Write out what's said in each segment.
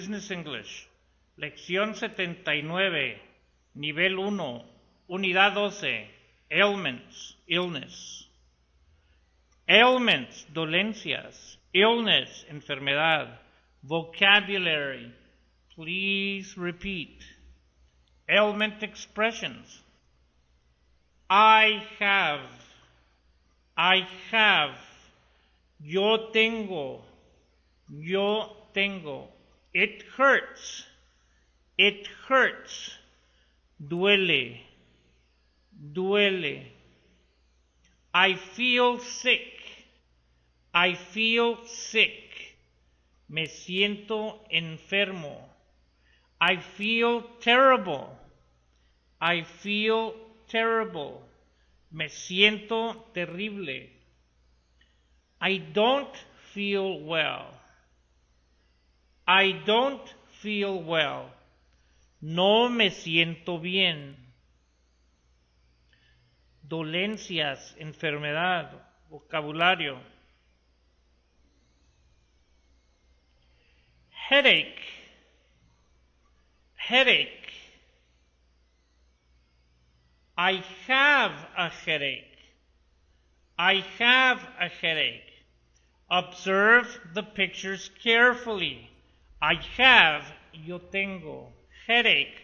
Business English, lección 79, nivel 1, unidad 12, ailments, illness. Ailments, dolencias, illness, enfermedad. Vocabulary, please repeat. Ailment expressions. I have, I have, yo tengo, yo tengo. It hurts. It hurts. Duele. Duele. I feel sick. I feel sick. Me siento enfermo. I feel terrible. I feel terrible. Me siento terrible. I don't feel well. I don't feel well. No me siento bien. Dolencias, enfermedad, vocabulario. Headache. Headache. I have a headache. I have a headache. Observe the pictures carefully. I have, yo tengo. Headache,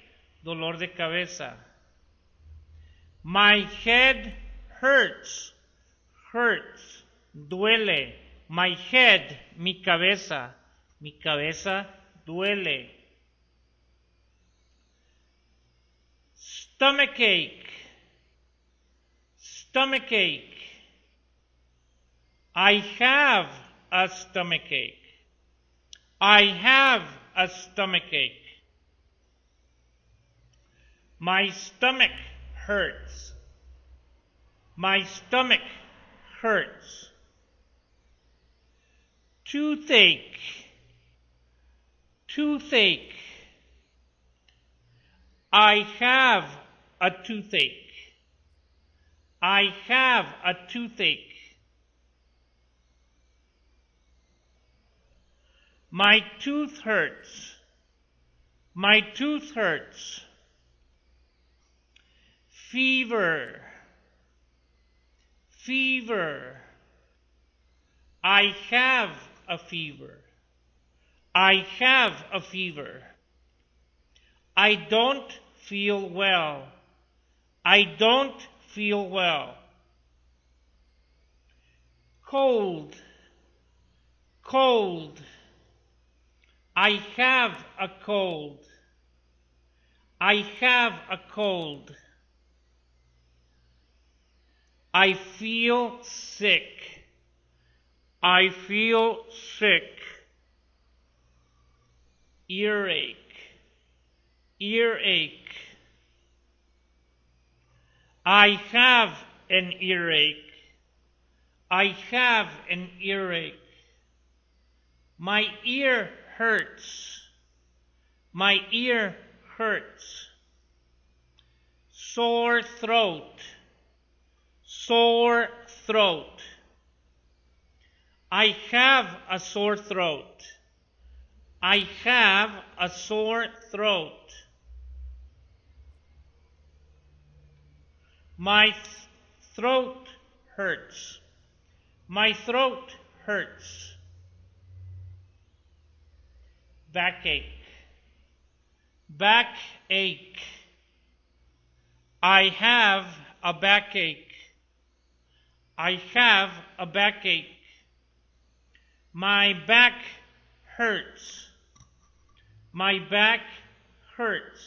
dolor de cabeza. My head hurts, hurts, duele. My head, mi cabeza, mi cabeza duele. Stomachache, stomachache. I have a stomachache. I have a stomach ache. My stomach hurts. My stomach hurts. Toothache. Toothache. I have a toothache. I have a toothache. My tooth hurts. My tooth hurts. Fever. Fever. I have a fever. I have a fever. I don't feel well. I don't feel well. Cold. Cold. I have a cold. I have a cold. I feel sick. I feel sick. Earache. Earache. I have an earache. I have an earache. My ear hurts. My ear hurts. Sore throat. Sore throat. I have a sore throat. I have a sore throat. My th- throat hurts. My throat hurts backache. Backache. I have a backache. I have a backache. My back hurts. My back hurts.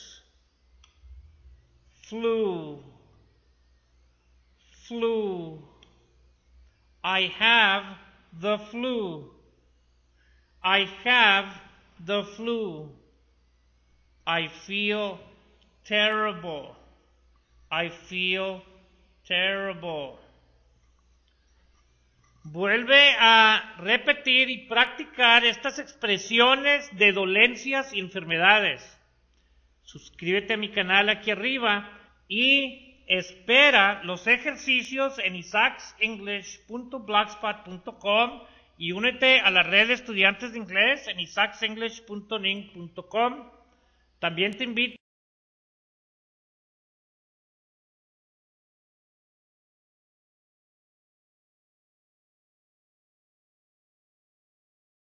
Flu. Flu. I have the flu. I have the flu. I feel terrible. I feel terrible. Vuelve a repetir y practicar estas expresiones de dolencias y enfermedades. Suscríbete a mi canal aquí arriba y espera los ejercicios en isaacsenglish.blogspot.com y únete a la red de estudiantes de inglés en isaacsenglish.ning.com. También te invito